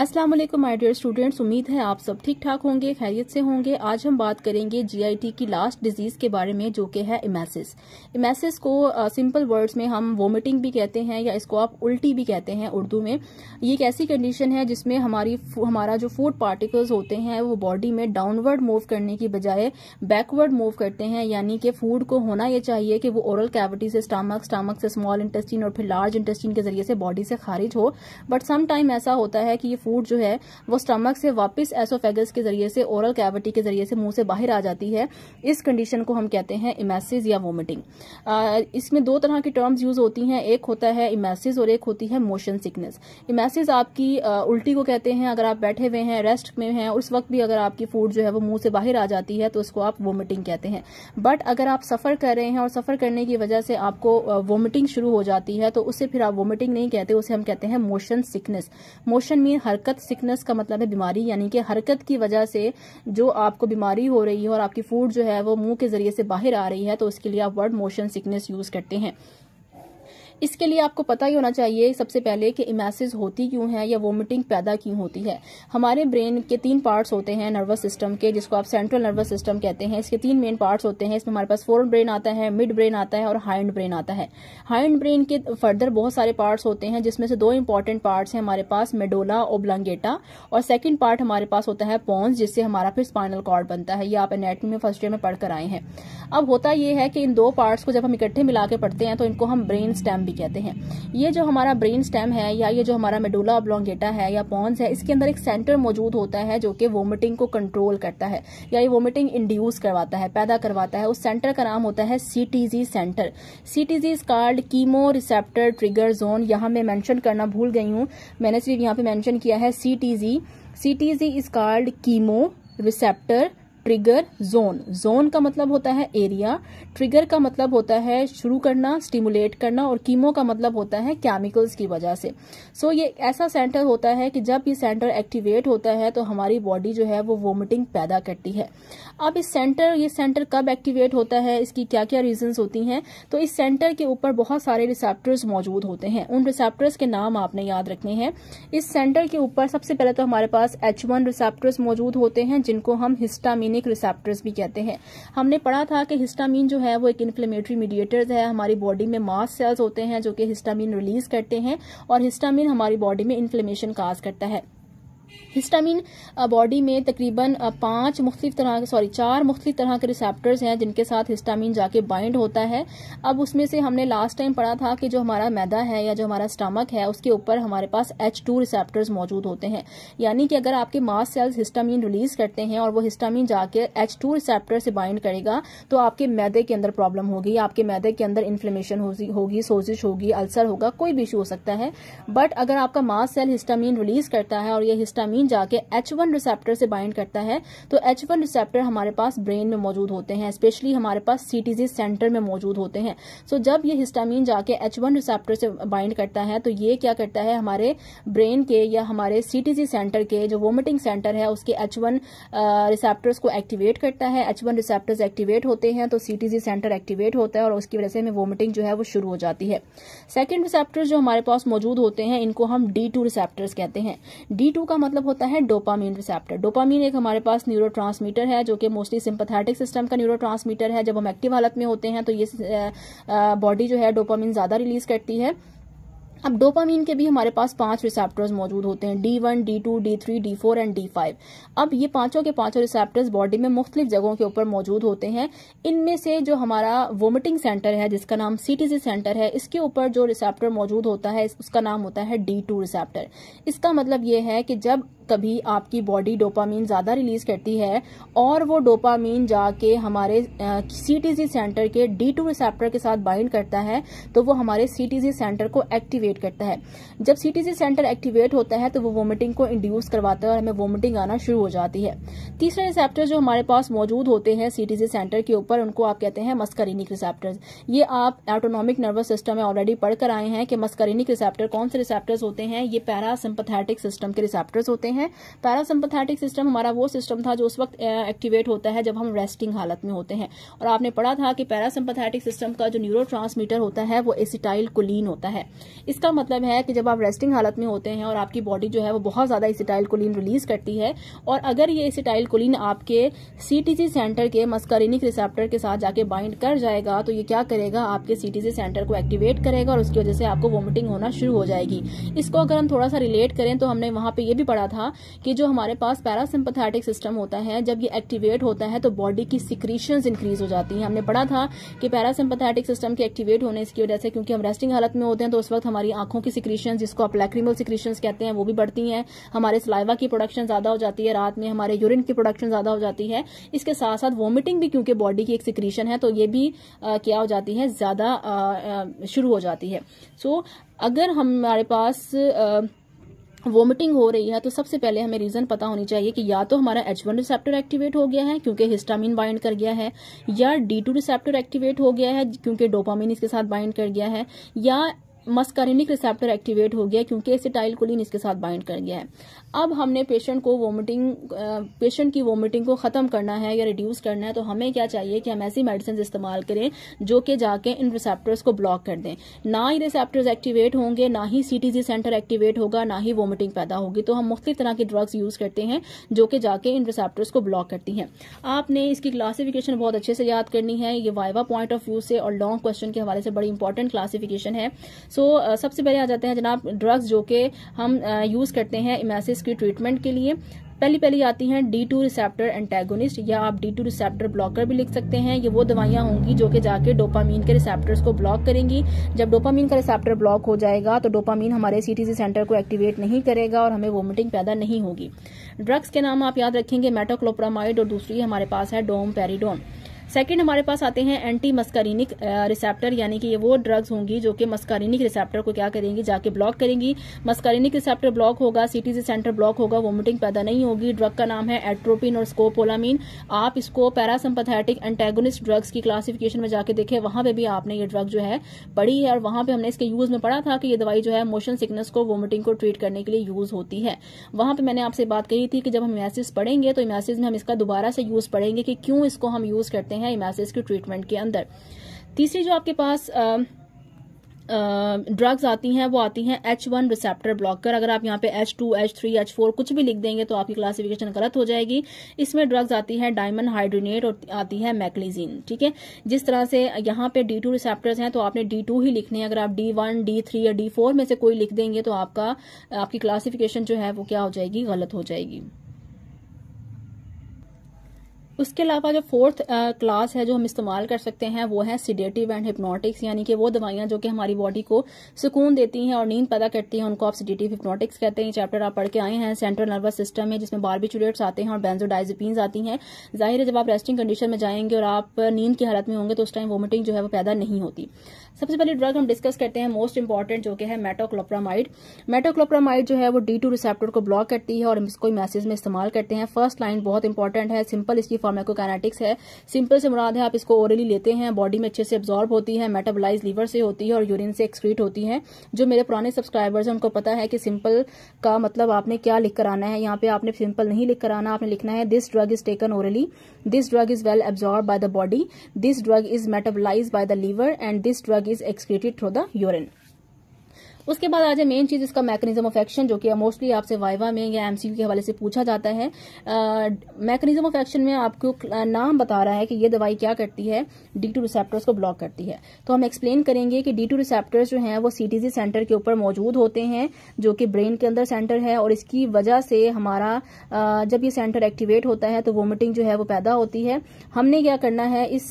अस्सलाम वालेकुम my dear students उम्मीद है आप सब ठीक ठाक होंगे खैरियत से होंगे आज हम बात करेंगे जीआईटी की लास्ट डिजीज के बारे में जो कि है इमेसिस इमेसिस को सिंपल uh, वर्ड्स में हम वोमिटिंग भी कहते हैं या इसको आप उल्टी भी कहते हैं उर्दू में ये एक ऐसी कंडीशन है जिसमें हमारी हमारा जो फूड पार्टिकल्स होते हैं वो बॉडी में डाउनवर्ड मूव करने की बजाय बैकवर्ड मूव करते हैं यानी कि फूड को होना यह चाहिए कि वो ओरल कैविटी से स्टामक स्टामक से स्मॉल इंटेस्टिन और फिर लार्ज इंटेस्टिन के जरिए से बॉडी से खारिज हो बट सम टाइम ऐसा होता है कि ये फूड जो है वो स्टमक से वापस एसोफेगस के जरिए से ओरल कैविटी के जरिए से मुंह से बाहर आ जाती है इस कंडीशन को हम कहते हैं इमेसिस या वोमिटिंग इसमें दो तरह की टर्म्स यूज होती हैं एक होता है इमेसिस और एक होती है मोशन सिकनेस इमेसिस आपकी उल्टी को कहते हैं अगर आप बैठे हुए हैं रेस्ट में हैं उस वक्त भी अगर आपकी फूड जो है वो मुंह से बाहर आ जाती है तो उसको आप वोमिटिंग कहते हैं बट अगर आप सफ़र कर रहे हैं और सफ़र करने की वजह से आपको वोमिटिंग शुरू हो जाती है तो उसे फिर आप वोमिटिंग नहीं कहते उसे हम कहते हैं मोशन सिकनेस मोशन मीन हर हरकत सिकनेस का मतलब है बीमारी यानी कि हरकत की वजह से जो आपको बीमारी हो रही है और आपकी फूड जो है वो मुंह के जरिए से बाहर आ रही है तो उसके लिए आप वर्ड मोशन सिकनेस यूज करते हैं इसके लिए आपको पता ही होना चाहिए सबसे पहले कि इमेसिस होती क्यों है या वोमिटिंग पैदा क्यों होती है हमारे ब्रेन के तीन पार्ट्स होते हैं नर्वस सिस्टम के जिसको आप सेंट्रल नर्वस सिस्टम कहते हैं इसके तीन मेन पार्ट्स होते हैं इसमें हमारे पास फोरन ब्रेन आता है मिड ब्रेन आता है और हाइंड ब्रेन आता है हाइंड ब्रेन के फर्दर बहुत सारे पार्ट्स होते हैं जिसमें से दो इंपॉर्टेंट पार्ट्स हैं हमारे पास मेडोला ओब्लंगेटा और सेकेंड पार्ट हमारे पास होता है पॉन्स जिससे हमारा फिर स्पाइनल कॉर्ड बनता है ये आप एनेटमी में फर्स्ट ईयर में पढ़कर आए हैं अब होता यह है कि इन दो पार्ट्स को जब हम इकट्ठे मिला के पढ़ते हैं तो इनको हम ब्रेन स्टेम भी कहते हैं ये जो हमारा ब्रेन स्टेम है या ये जो हमारा मेडोला ऑब्लोंगेटा है या पॉन्स है इसके अंदर एक सेंटर मौजूद होता है जो कि वोमिटिंग को कंट्रोल करता है या ये वोमिटिंग इंड्यूस करवाता है पैदा करवाता है उस सेंटर का नाम होता है CTZ centre CTZ is called chemoreceptor trigger zone यहां मैं मैंशन करना भूल गई हूं मैंने सिर्फ यहां पर मैंशन किया है CTZ CTZ is called chemoreceptor trigger zone zone का मतलब होता है एरिया ट्रिगर का मतलब होता है शुरू करना स्टिमुलेट करना और कीमो का मतलब होता है केमिकल्स की वजह से सो so, ये ऐसा सेंटर होता है कि जब ये सेंटर एक्टिवेट होता है तो हमारी बॉडी जो है वो वोमिटिंग पैदा करती है अब इस सेंटर ये सेंटर कब एक्टिवेट होता है इसकी क्या क्या रीजन होती हैं तो इस सेंटर के ऊपर बहुत सारे रिसेप्टर्स मौजूद होते हैं उन रिसेप्टर्स के नाम आपने याद रखने हैं इस सेंटर के ऊपर सबसे पहले तो हमारे पास एच वन रिसेप्टर्स मौजूद होते हैं जिनको हम हिस्टामिनिक रिसेप्टर्स भी कहते हैं हमने पढ़ा था कि हिस्टामिन जो है वो एक इन्फ्लेमेटरी मीडिएटर्स है हमारी बॉडी में मास सेल्स होते हैं जो कि हिस्टामिन रिलीज करते हैं और हिस्टामिन हमारी बॉडी में इन्फ्लेमेशन काज करता है हिस्टामिन बॉडी uh, में तकरीबन uh, पांच मुख्त तरह के सॉरी चार मुख्त तरह के रिसेप्टर्स हैं जिनके साथ हिस्टामिन जाके बाइंड होता है अब उसमें से हमने लास्ट टाइम पढ़ा था कि जो हमारा मैदा है या जो हमारा स्टमक है उसके ऊपर हमारे पास एच टू रिसेप्टर्स मौजूद होते हैं यानी कि अगर आपके मास सेल्स हिस्टामिन रिलीज करते हैं और वो हिस्टामिन जाके एच टू रिसेप्टर से बाइंड करेगा तो आपके मैदे के अंदर प्रॉब्लम होगी आपके मैदे के अंदर इन्फ्लेमेशन होगी सोजिश होगी अल्सर होगा कोई भी इशू हो सकता है बट अगर आपका मास सेल हिस्टामिन रिलीज करता है और यह हिस्टा हिस्टामिन जाके एच वन रिसेप्टर से बाइंड करता है तो एच वन रिसेप्टर हमारे पास ब्रेन में मौजूद होते हैं स्पेशली हमारे पास सीटीजी सेंटर में मौजूद होते हैं सो so, जब ये हिस्टामिन जाके एच वन रिसेप्टर से बाइंड करता है तो ये क्या करता है हमारे ब्रेन के या हमारे सीटीजी सेंटर के जो वोमिटिंग सेंटर है उसके एच वन रिसेप्टर्स को एक्टिवेट करता है एच वन रिसेप्टर्स एक्टिवेट होते हैं तो सीटीजी सेंटर एक्टिवेट होता है और उसकी वजह से हमें वोमिटिंग जो है वो शुरू हो जाती है सेकेंड रिसेप्टर्स जो हमारे पास मौजूद होते हैं इनको हम डी टू रिसेप्टर्स कहते हैं डी टू का मतलब मतलब होता है डोपामीन रिसेप्टर डोपामीन एक हमारे पास न्यूरो है जो कि मोस्टली सिंपथेटिक सिस्टम का न्यूरो है जब हम एक्टिव हालत में होते हैं तो ये बॉडी जो है डोपामीन ज़्यादा रिलीज करती है अब डोपामीन के भी हमारे पास पांच रिसेप्टर्स मौजूद होते हैं D one D two D three D four and D five अब ये पांचों के पांचों रिसेप्टर्स बॉडी में मुख्तलिफ जगहों के ऊपर मौजूद होते हैं इनमें से जो हमारा वोमिटिंग सेंटर है जिसका नाम सीटीसी सेंटर है इसके ऊपर जो रिसेप्टर मौजूद होता है उसका नाम होता है डी टू रिसेप्टर इसका मतलब ये है कि जब कभी आपकी बॉडी डोपामीन ज़्यादा रिलीज करती है और वो डोपामीन जाके हमारे सीटीसी सेंटर के डी टू रिसेप्टर के साथ बाइंड करता है तो वो हमारे सीटीसी सेंटर को एक्टिवेट एक्टिवेट करता है जब सीटीसी सेंटर एक्टिवेट होता है तो वो वोमिटिंग को इंड्यूस करवाता है और हमें वोमिटिंग आना शुरू हो जाती है तीसरे रिसेप्टर जो हमारे पास मौजूद होते हैं सीटीसी सेंटर के ऊपर उनको आप कहते हैं मस्करिनिक रिसेप्टर ये आप एटोनॉमिक नर्वस सिस्टम में ऑलरेडी पढ़कर आए हैं कि मस्करिनिक रिसेप्टर कौन से रिसेप्टर होते हैं ये पैरासिम्पथेटिक सिस्टम के रिसेप्टर होते हैं पैरासिम्पथेटिक सिस्टम हमारा वो सिस्टम था जो उस वक्त एक्टिवेट होता है जब हम रेस्टिंग हालत में होते हैं और आपने पढ़ा था कि पैरासिम्पथेटिक सिस्टम का जो न्यूरो होता है वो एसिटाइल कुलीन होता है इस इसका मतलब है कि जब आप रेस्टिंग हालत में होते हैं और आपकी बॉडी जो है वो बहुत ज़्यादा इसिटाइल कोलिन रिलीज करती है और अगर ये इसिटाइल कोलिन आपके सी सेंटर के मस्करिनिक रिसेप्टर के साथ जाके बाइंड कर जाएगा तो ये क्या करेगा आपके सी सेंटर को एक्टिवेट करेगा और उसकी वजह से आपको वॉमिटिंग होना शुरू हो जाएगी इसको अगर हम थोड़ा सा रिलेट करें तो हमने वहां पर यह भी पढ़ा था कि जो हमारे पास पैरासिम्पथेटिक सिस्टम होता है जब ये एक्टिवेट होता है तो बॉडी की सिक्रीशन इंक्रीज हो जाती है हमने पढ़ा था कि पैरासिम्पथेटिक सिस्टम के एक्टिवेट होने इसकी वजह से क्योंकि हम रेस्टिंग हालत में होते हैं तो उस वक्त हमारी हमारी आंखों की सिक्रीशन जिसको आप लैक्रीमल सिक्रीशन कहते हैं वो भी बढ़ती हैं हमारे सलाइवा की प्रोडक्शन ज़्यादा हो जाती है रात में हमारे यूरिन की प्रोडक्शन ज़्यादा हो जाती है इसके साथ साथ वॉमिटिंग भी क्योंकि बॉडी की एक सिक्रीशन है तो ये भी आ, क्या हो जाती है ज़्यादा शुरू हो जाती है सो अगर हमारे पास आ, वोमिटिंग हो रही है तो सबसे पहले हमें रीज़न पता होनी चाहिए कि या तो हमारा एच वन रिसेप्टर एक्टिवेट हो गया है क्योंकि हिस्टामिन बाइंड कर गया है या डी टू रिसेप्टर एक्टिवेट हो गया है क्योंकि डोपामिन इसके साथ बाइंड कर गया है या मस्कारिनिक रिसेप्टर एक्टिवेट हो गया क्योंकि कोलिन इसके साथ बाइंड कर गया है अब हमने पेशेंट को वोमिटिंग पेशेंट की वोमिटिंग को ख़त्म करना है या रिड्यूस करना है तो हमें क्या चाहिए कि हम ऐसी मेडिसिन इस्तेमाल करें जो कि जाके इन रिसेप्टर्स को ब्लॉक कर दें ना ही रिसेप्टर्स एक्टिवेट होंगे ना ही सी सेंटर एक्टिवेट होगा ना ही वोमिटिंग पैदा होगी तो हम मुख्तु तरह की ड्रग्स यूज़ करते हैं जो कि जाके इन रिसेप्टर्स को ब्लॉक करती हैं आपने इसकी क्लासिफिकेशन बहुत अच्छे से याद करनी है ये वाइवा पॉइंट ऑफ व्यू से और लॉन्ग क्वेश्चन के हवाले से बड़ी इंपॉर्टेंट क्लासिफिकेशन है सो so, uh, सबसे पहले आ जाते हैं जनाब ड्रग्स जो कि हम यूज़ uh, करते हैं इमेसिस की ट्रीटमेंट के लिए पहली पहली आती हैं डी टू रिसेप्टर एंटेगोनिस्ट या आप डी टू रिसेप्टर ब्लॉकर भी लिख सकते हैं ये वो दवाइयां होंगी जो कि जाके डोपामीन के रिसेप्टर्स को ब्लॉक करेंगी जब डोपामीन का रिसेप्टर ब्लॉक हो जाएगा तो डोपामीन हमारे सीटीसी सेंटर को एक्टिवेट नहीं करेगा और हमें वोमिटिंग पैदा नहीं होगी ड्रग्स के नाम आप याद रखेंगे मेटोक्लोप्रामाइड और दूसरी हमारे पास है डोम पेरीडोम सेकंड हमारे पास आते हैं एंटी मस्कारिनिक रिसेप्टर यानी कि ये वो ड्रग्स होंगी जो कि मस्कारिनिक रिसेप्टर को क्या करेंगी जाके ब्लॉक करेंगी मस्कारिनिक रिसेप्टर ब्लॉक होगा सिटीज सेंटर ब्लॉक होगा वोमिटिंग पैदा नहीं होगी ड्रग का नाम है एट्रोपिन और स्कोपोलामीन आप इसको पैरासम्पथेटिक एंटेगोनिस्ट ड्रग्स की क्लासिफिकेशन में जाके देखे वहां पर भी आपने ये ड्रग जो है पढ़ी है और वहां पर हमने इसके यूज में पढ़ा था कि ये दवाई जो है मोशन सिकनेस को वोमिटिंग को ट्रीट करने के लिए यूज होती है वहां पर मैंने आपसे बात कही थी कि जब हम मैसेज पढ़ेंगे तो मैसेज में हम इसका दोबारा से यूज पढ़ेंगे कि क्यों इसको हम यूज करते हैं हैं इमेसिस के ट्रीटमेंट के अंदर तीसरी जो आपके पास आ, ड्रग्स uh, आती हैं वो आती हैं H1 वन रिसेप्टर ब्लॉकर अगर आप यहाँ पे H2, H3, H4 कुछ भी लिख देंगे तो आपकी क्लासिफिकेशन गलत हो जाएगी इसमें ड्रग्स आती है डायमंड हाइड्रोनेट और आती है मैक्लीजीन ठीक है जिस तरह से यहाँ पे D2 टू रिसेप्टर्स हैं तो आपने D2 ही लिखने हैं अगर आप D1, D3 या D4 में से कोई लिख देंगे तो आपका आपकी क्लासिफिकेशन जो है वो क्या हो जाएगी गलत हो जाएगी उसके अलावा जो फोर्थ क्लास है जो हम इस्तेमाल कर सकते हैं वो है सिडेटिव एंड हिप्नोटिक्स यानी कि वो दवाइयां जो कि हमारी बॉडी को सुकून देती हैं और नींद पैदा करती हैं उनको आप सिडेटिव हिप्नोटिक्स कहते हैं चैप्टर आप पढ़ के आए हैं सेंट्रल नर्वस सिस्टम में जिसमें बारबिचुलेट्स आते हैं और बेंजोडाइजपीन्स आती हैं जाहिर है जब आप रेस्टिंग कंडीशन में जाएंगे और आप नींद की हालत में होंगे तो उस टाइम वोमिटिंग जो है वो पैदा नहीं होती सबसे पहले ड्रग हम डिस्कस करते हैं मोस्ट इंपॉर्टेंट जो कि है मेटोक्लोप्रामाइड मेटोक्लोप्रामाइड जो है वो डी टू रिसेप्टर को ब्लॉक करती है और इसको मैसेज में इस्तेमाल करते हैं फर्स्ट लाइन बहुत इंपॉर्टेंट है सिंपल इसकी कैनेटिक्स है सिंपल से मुराद है आप इसको ओरली लेते हैं बॉडी में अच्छे से एब्जॉर्ब होती है मेटाबोलाइज लीवर से होती है और यूरिन से एक्सक्रीट होती है जो मेरे पुराने सब्सक्राइबर्स हैं उनको पता है कि सिंपल का मतलब आपने क्या लिख कर आना है यहाँ पे आपने सिंपल नहीं लिख कर आना आपने लिखना है this drug is taken orally this drug is well absorb by the body this drug is metabolize by the liver and this drug is excreted through the urine उसके बाद आज है मेन चीज इसका मैकेनिज्म ऑफ एक्शन जो कि mostly आपसे viva में या एमसीयू के हवाले से पूछा जाता है मैकेनिज्म ऑफ एक्शन में आपको नाम बता रहा है कि ये दवाई क्या करती है डी टू रिसेप्टर्स को ब्लॉक करती है तो हम एक्सप्लेन करेंगे कि डी टू रिसेप्टर्स जो है वो सीटीजी सेंटर के ऊपर मौजूद होते हैं जो कि ब्रेन के अंदर सेंटर है और इसकी वजह से हमारा जब ये सेंटर एक्टिवेट होता है तो वोमिटिंग जो है वो पैदा होती है हमने क्या करना है इस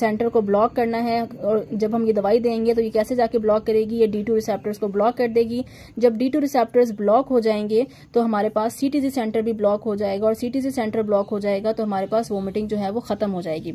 सेंटर को ब्लॉक करना है और जब हम ये दवाई देंगे तो ये कैसे जाके ब्लॉक करेगी ये डी टू रिसेप्टर्स को ब्लॉक कर देगी जब डी टू रिसेप्टर्स ब्लॉक हो जाएंगे तो हमारे पास सीटीजी सेंटर भी ब्लॉक हो जाएगा और सीटीजी सेंटर ब्लॉक हो जाएगा तो हमारे पास वोमिटिंग जो है वो खत्म हो जाएगी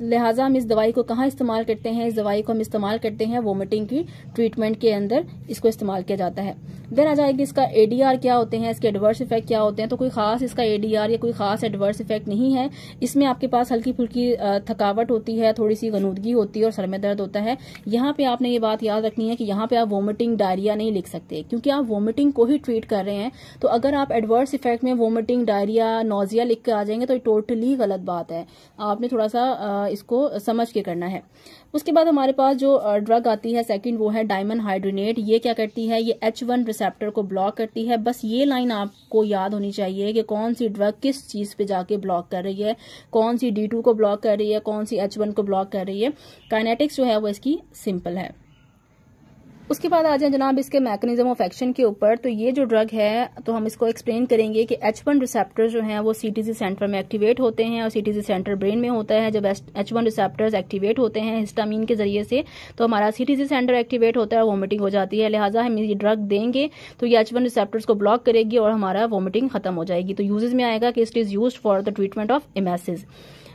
लिहाजा हम इस दवाई को कहाँ इस्तेमाल करते हैं इस दवाई को हम इस्तेमाल करते हैं वोमिटिंग की ट्रीटमेंट के अंदर इसको इस्तेमाल किया जाता है देन आ जाएगी इसका एडीआर क्या होते हैं इसके एडवर्स इफेक्ट क्या होते हैं तो कोई खास इसका एडीआर या कोई खास एडवर्स इफेक्ट नहीं है इसमें आपके पास हल्की फुल्की थकावट होती है थोड़ी सी गनूदगी होती है और सर में दर्द होता है यहाँ पे आपने ये बात याद रखनी है कि यहाँ पे आप वोमिट वोमिटिंग डायरिया नहीं लिख सकते क्योंकि आप वॉमिटिंग को ही ट्रीट कर रहे हैं तो अगर आप एडवर्स इफेक्ट में वॉमिटिंग डायरिया नोजिया लिख के आ जाएंगे तो टोटली गलत बात है आपने थोड़ा सा इसको समझ के करना है उसके बाद हमारे पास जो ड्रग आती है सेकंड वो है डायमंड हाइड्रोनेट ये क्या करती है ये एच वन रिसेप्टर को ब्लॉक करती है बस ये लाइन आपको याद होनी चाहिए कि कौन सी ड्रग किस चीज पे जाके ब्लॉक कर रही है कौन सी डी टू को ब्लॉक कर रही है कौन सी एच वन को ब्लॉक कर रही है काइनेटिक्स जो है वो इसकी सिंपल है उसके बाद आ जाए जनाब इसके मैकेनिज्म ऑफ एक्शन के ऊपर तो ये जो ड्रग है तो हम इसको एक्सप्लेन करेंगे कि एच वन रिसेप्टर जो हैं वो सीटीसी सेंटर में एक्टिवेट होते हैं और सीटीसी सेंटर ब्रेन में होता है जब एच वन रिसेप्टर एक्टिवेट होते हैं हिस्टामिन के जरिए से तो हमारा सीटीसी सेंटर एक्टिवेट होता है वॉमिटिंग हो जाती है लिहाजा हम ये ड्रग देंगे तो ये एच वन रिसेप्टर्स को ब्लॉक करेगी और हमारा वॉमिटिंग खत्म हो जाएगी तो यूजेज में आएगा कि it is use for the treatment of emesis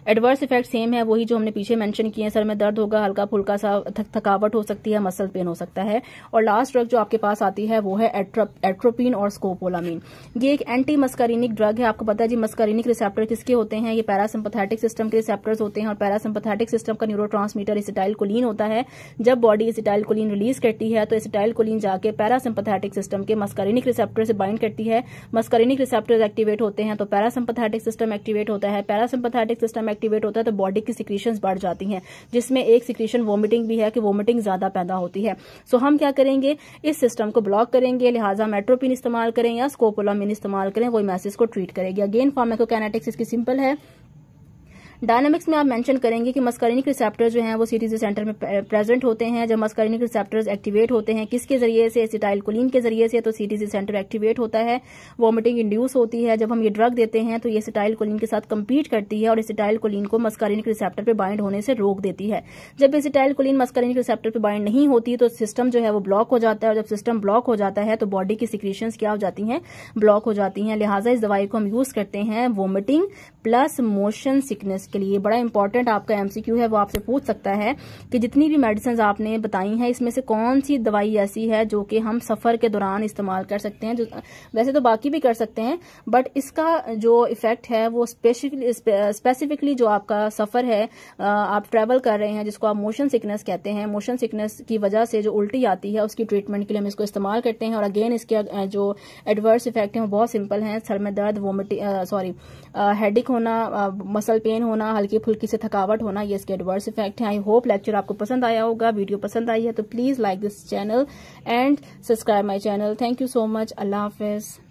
adverse effect same है वही जो हमने पीछे मेंशन किए हैं सर में दर्द होगा हल्का फुल्का सा थक, थकावट हो सकती है मसल पेन हो सकता है और लास्ट ड्रग जो आपके पास आती है वो है एट्रोपिन और स्कोपोलामीन ये एक एंटी मस्करिनिक ड्रग है आपको पता है जी मस्करिनिक रिसेप्टर किसके होते हैं ये पैरासिम्पथेटिक सिस्टम के रिसेप्टर्स होते हैं और पैरासिम्पथेटिक सिस्टम का न्यूरो ट्रांसमीटर कोलिन होता है जब बॉडी इसिटाइल कोलिन रिलीज करती है तो इसिटाइल कोलिन जाकर पैरासिम्पथेटिक सिस्टम के मस्करिनिक रिसेप्टर से बाइंड करती है मस्करिनिक रिसेप्टर एक्टिवेट होते हैं तो पैरासिम्पथेटिक सिस्टम एक्टिवेट होता है पैरासिम्पथेटिक सिस्टम एक्टिवेट होता है तो बॉडी की सिक्रीशन बढ़ जाती हैं जिसमें एक सिक्रीशन वॉमिटिंग भी है कि वॉमिटिंग ज्यादा पैदा होती है सो हम क्या करेंगे इस सिस्टम को ब्लॉक करेंगे लिहाजा मेट्रोपिन इस्तेमाल करें या स्कोपोलामिन इस्तेमाल करें वो मैसेज को ट्रीट करेगी अगेन फार्मेकोकैनेटिक्स इसकी सिंपल है डायनामिक्स में आप मेंशन करेंगे कि मस्करिनिक रिसेप्टर जो हैं वो सीटीजी सेंटर में प्रेजेंट होते हैं जब मस्करिनिक रिसेप्टर्स एक्टिवेट होते हैं किसके जरिए से कोलिन के जरिए से तो सीटीजी सेंटर एक्टिवेट होता है वॉमिटिंग इंड्यूस होती है जब हम ये ड्रग देते हैं तो ये कोलिन के साथ कम्पीट करती है और एसिटाइलकोलिन को मस्करिनिक रिसेप्टर पर बाइंड होने से रोक देती है जब एसिटाइलकोलिन मस्करिनिक रिसेप्टर पर बाइंड नहीं होती तो सिस्टम जो है वो ब्लॉक हो जाता है और जब सिस्टम ब्लॉक हो जाता है तो बॉडी की सिक्रीशन क्या हो जाती हैं ब्लॉक हो जाती हैं लिहाजा इस दवाई को हम यूज करते हैं वॉमिटिंग प्लस मोशन सिकनेस के लिए बड़ा इंपॉर्टेंट आपका एमसीक्यू है वो आपसे पूछ सकता है कि जितनी भी मेडिसिन आपने बताई हैं इसमें से कौन सी दवाई ऐसी है जो कि हम सफर के दौरान इस्तेमाल कर सकते हैं जो वैसे तो बाकी भी कर सकते हैं बट इसका जो इफेक्ट है वो स्पेसिफिकली स्पेसिफिकली जो आपका सफर है आप ट्रेवल कर रहे हैं जिसको आप मोशन सिकनेस कहते हैं मोशन सिकनेस की वजह से जो उल्टी आती है उसकी ट्रीटमेंट के लिए हम इसको इस्तेमाल करते हैं और अगेन इसके जो एडवर्स इफेक्ट हैं वो बहुत सिंपल हैं सर में दर्द वोमिटिंग सॉरी हेडिक होना मसल पेन होना होना हल्की फुल्की से थकावट होना ये इसके एडवर्स इफेक्ट है आई होप लेक्चर आपको पसंद आया होगा वीडियो पसंद आई है तो please like this channel and subscribe my channel thank you so much Allah हाफिज़